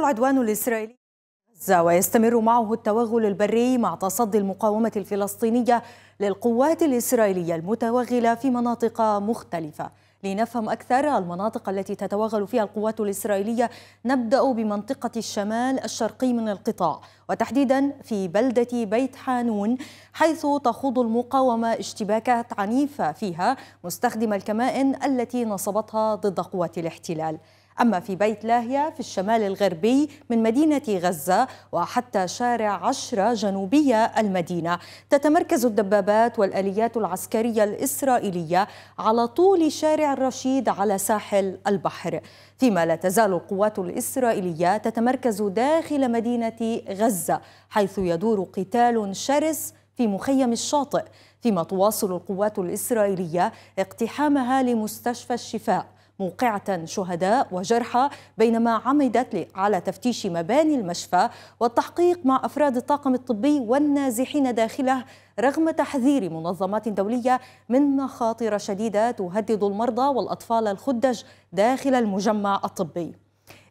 العدوان الإسرائيلي غزة ويستمر معه التوغل البري مع تصدي المقاومة الفلسطينية للقوات الإسرائيلية المتوغلة في مناطق مختلفة لنفهم أكثر المناطق التي تتوغل فيها القوات الإسرائيلية نبدأ بمنطقة الشمال الشرقي من القطاع وتحديدا في بلدة بيت حانون حيث تخوض المقاومة اشتباكات عنيفة فيها مستخدمة الكمائن التي نصبتها ضد قوات الاحتلال أما في بيت لاهيا في الشمال الغربي من مدينة غزة وحتى شارع عشرة جنوبية المدينة تتمركز الدبابات والآليات العسكرية الإسرائيلية على طول شارع الرشيد على ساحل البحر فيما لا تزال القوات الإسرائيلية تتمركز داخل مدينة غزة حيث يدور قتال شرس في مخيم الشاطئ فيما تواصل القوات الإسرائيلية اقتحامها لمستشفى الشفاء موقعة شهداء وجرحى بينما عمدت على تفتيش مباني المشفى والتحقيق مع أفراد الطاقم الطبي والنازحين داخله رغم تحذير منظمات دولية من مخاطر شديدة تهدد المرضى والأطفال الخدج داخل المجمع الطبي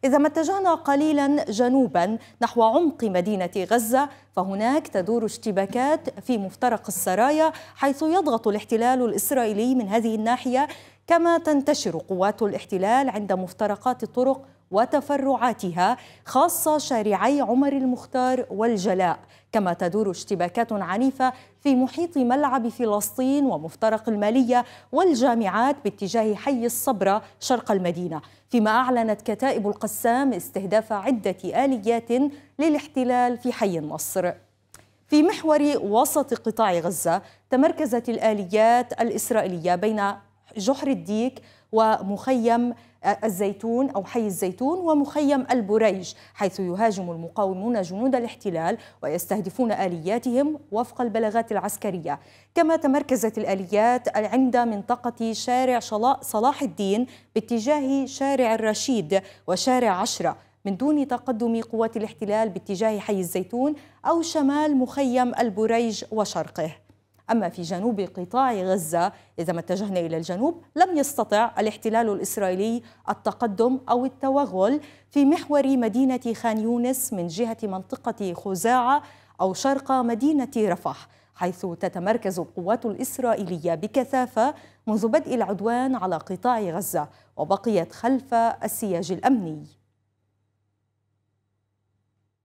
إذا ما اتجهنا قليلا جنوبا نحو عمق مدينة غزة فهناك تدور اشتباكات في مفترق السرايا حيث يضغط الاحتلال الإسرائيلي من هذه الناحية كما تنتشر قوات الاحتلال عند مفترقات الطرق وتفرعاتها خاصة شارعي عمر المختار والجلاء كما تدور اشتباكات عنيفة في محيط ملعب فلسطين ومفترق المالية والجامعات باتجاه حي الصبرة شرق المدينة فيما أعلنت كتائب القسام استهداف عدة آليات للاحتلال في حي النصر في محور وسط قطاع غزة تمركزت الآليات الإسرائيلية بين جحر الديك ومخيم الزيتون أو حي الزيتون ومخيم البريج حيث يهاجم المقاومون جنود الاحتلال ويستهدفون آلياتهم وفق البلاغات العسكرية كما تمركزت الآليات عند منطقة شارع صلاح الدين باتجاه شارع الرشيد وشارع عشرة من دون تقدم قوات الاحتلال باتجاه حي الزيتون أو شمال مخيم البريج وشرقه أما في جنوب قطاع غزة إذا ما اتجهنا إلى الجنوب لم يستطع الاحتلال الإسرائيلي التقدم أو التوغل في محور مدينة خان يونس من جهة منطقة خزاعة أو شرق مدينة رفح حيث تتمركز القوات الإسرائيلية بكثافة منذ بدء العدوان على قطاع غزة وبقيت خلف السياج الأمني